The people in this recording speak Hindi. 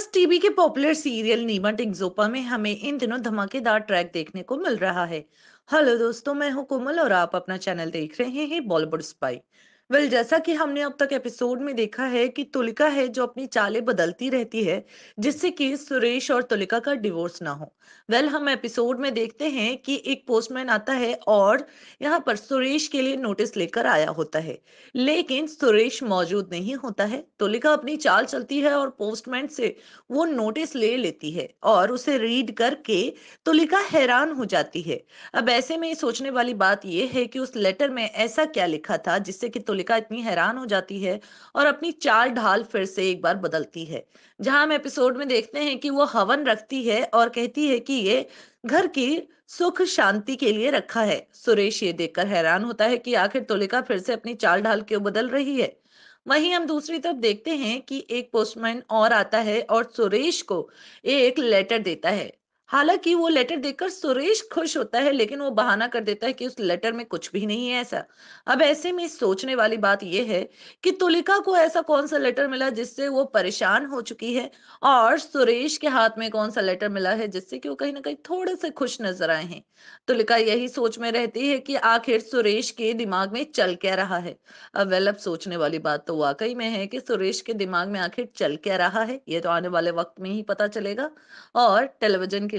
बस टीवी के पॉपुलर सीरियल नीमा टिंगजोपा में हमें इन दिनों धमाकेदार ट्रैक देखने को मिल रहा है हेलो दोस्तों मैं हूं कोमल और आप अपना चैनल देख रहे हैं बॉलीवुड स्पाई वेल well, जैसा कि हमने अब तक एपिसोड में देखा है कि तुलिका है जो अपनी चालें बदलती रहती है जिससे कि सुरेश और तुलिका का डिवोर्स ना हो वेल well, हम एपिसोड में देखते हैं कि एक पोस्टमैन आता है और यहाँ पर सुरेश के लिए नोटिस लेकर आया होता है लेकिन सुरेश मौजूद नहीं होता है तुलिका अपनी चाल चलती है और पोस्टमैन से वो नोटिस ले लेती है और उसे रीड करके तुलिका हैरान हो जाती है अब ऐसे में सोचने वाली बात यह है कि उस लेटर में ऐसा क्या लिखा था जिससे कि तुलिका लेकर इतनी हैरान हो जाती है और अपनी चाल ढाल फिर से एक बार बदलती है जहां हम एपिसोड में देखते हैं कि वो हवन रखती है और कहती है कि ये घर की सुख शांति के लिए रखा है सुरेश ये देखकर हैरान होता है कि आखिर तुलिका फिर से अपनी चाल ढाल क्यों बदल रही है वहीं हम दूसरी तरफ देखते हैं कि एक पोस्टमैन और आता है और सुरेश को एक लेटर देता है हालांकि वो लेटर देखकर सुरेश खुश होता है लेकिन वो बहाना कर देता है कि उस लेटर में कुछ भी नहीं है ऐसा अब ऐसे में सोचने वाली बात यह है कि तुलिका को ऐसा कौन सा लेटर मिला जिससे वो परेशान हो चुकी है और सुरेश के हाथ में कौन सा लेटर मिला है जिससे कि वो कहीं ना कहीं थोड़े से खुश नजर आए हैं तुलिका यही सोच में रहती है कि आखिर सुरेश के दिमाग में चल क्या रहा है अब वेल अब सोचने वाली बात तो वाकई में है कि सुरेश के दिमाग में आखिर चल क्या रहा है ये तो आने वाले वक्त में ही पता चलेगा और टेलीविजन के